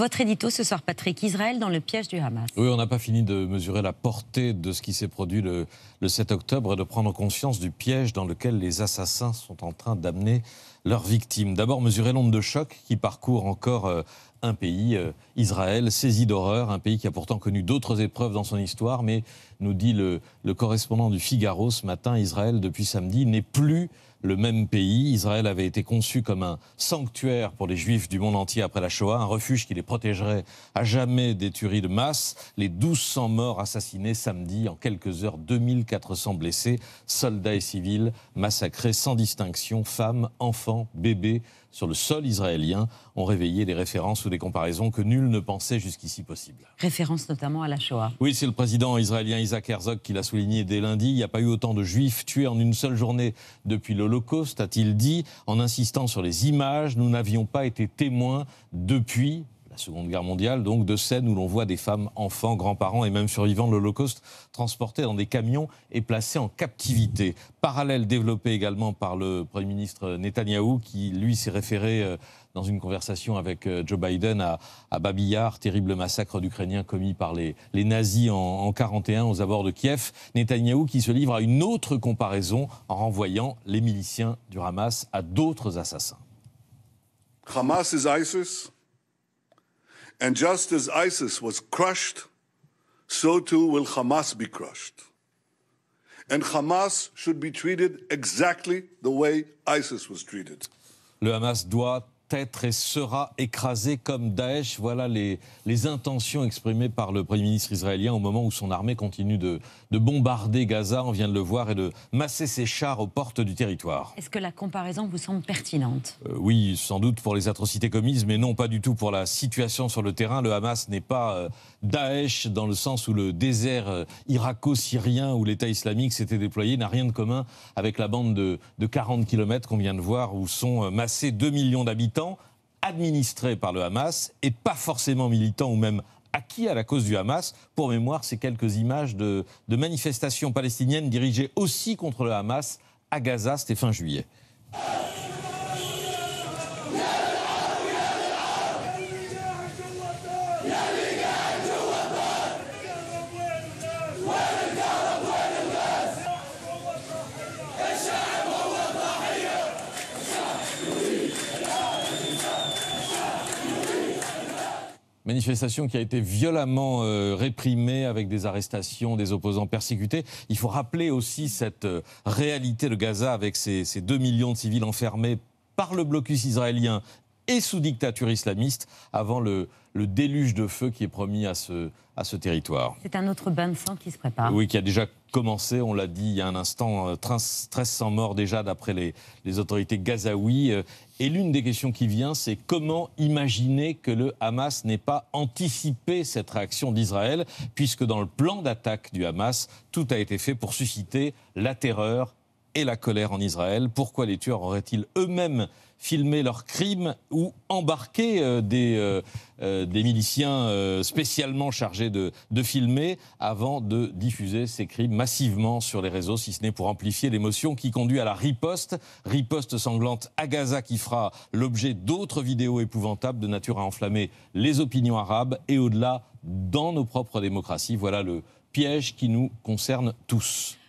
Votre édito ce soir, Patrick, Israël dans le piège du Hamas. Oui, on n'a pas fini de mesurer la portée de ce qui s'est produit le, le 7 octobre et de prendre conscience du piège dans lequel les assassins sont en train d'amener leurs victimes. D'abord, mesurer l'onde de choc qui parcourt encore euh, un pays, euh, Israël, saisi d'horreur, un pays qui a pourtant connu d'autres épreuves dans son histoire, mais nous dit le, le correspondant du Figaro ce matin, Israël, depuis samedi, n'est plus le même pays. Israël avait été conçu comme un sanctuaire pour les juifs du monde entier après la Shoah, un refuge qui les protégerait à jamais des tueries de masse. Les 1200 morts assassinés samedi, en quelques heures, 2400 blessés, soldats et civils massacrés sans distinction, femmes, enfants bébés sur le sol israélien ont réveillé des références ou des comparaisons que nul ne pensait jusqu'ici possible. Référence notamment à la Shoah. Oui, c'est le président israélien Isaac Herzog qui l'a souligné dès lundi. Il n'y a pas eu autant de juifs tués en une seule journée depuis l'Holocauste, a-t-il dit, en insistant sur les images. Nous n'avions pas été témoins depuis la Seconde Guerre mondiale, donc de scènes où l'on voit des femmes, enfants, grands-parents et même survivants de l'Holocauste transportés dans des camions et placés en captivité. Parallèle développé également par le Premier ministre Netanyahou, qui lui s'est référé euh, dans une conversation avec euh, Joe Biden à, Babillard, terrible massacre d'Ukrainiens commis par les, nazis en, 1941 aux abords de Kiev. Netanyahou qui se livre à une autre comparaison en renvoyant les miliciens du Hamas à d'autres assassins. Hamas is ISIS. And just as ISIS was crushed, so too will Hamas be crushed. And Hamas should be treated exactly the way ISIS was treated. Le Hamas doit être et sera écrasé comme Daesh. Voilà les, les intentions exprimées par le Premier ministre israélien au moment où son armée continue de, bombarder Gaza, on vient de le voir, et de masser ses chars aux portes du territoire. Est-ce que la comparaison vous semble pertinente euh, Oui, sans doute pour les atrocités commises, mais non pas du tout pour la situation sur le terrain. Le Hamas n'est pas euh, Daesh dans le sens où le désert euh, irako-syrien où l'État islamique s'était déployé n'a rien de commun avec la bande de, de 40 km qu'on vient de voir où sont massés 2 millions d'habitants administré administrés par le Hamas et pas forcément militants ou même acquis à la cause du Hamas. Pour mémoire, ces quelques images de, de manifestations palestiniennes dirigées aussi contre le Hamas à Gaza, c'était fin juillet. Manifestation qui a été violemment euh, réprimée avec des arrestations, des opposants persécutés. Il faut rappeler aussi cette euh, réalité de Gaza avec ces 2 millions de civils enfermés par le blocus israélien et sous dictature islamiste avant le, déluge de feu qui est promis à ce, territoire. C'est un autre bain de sang qui se prépare. Oui, qui a déjà commencé, on l'a dit il y a un instant, 1300 euh, morts déjà d'après les, les, autorités gazaouis. Euh, et l'une des questions qui vient, c'est comment imaginer que le Hamas n'ait pas anticipé cette réaction d'Israël, puisque dans le plan d'attaque du Hamas, tout a été fait pour susciter la terreur et la colère en Israël. Pourquoi les tueurs auraient-ils eux-mêmes filmé leurs crimes ou embarqué euh, euh, euh, des, miliciens spécialement chargés de, filmer avant de diffuser ces crimes massivement sur les réseaux, si ce n'est pour amplifier l'émotion qui conduit à la riposte, riposte sanglante à Gaza qui fera l'objet d'autres vidéos épouvantables de nature à enflammer les opinions arabes et au-delà dans nos propres démocraties. Voilà le piège qui nous concerne tous.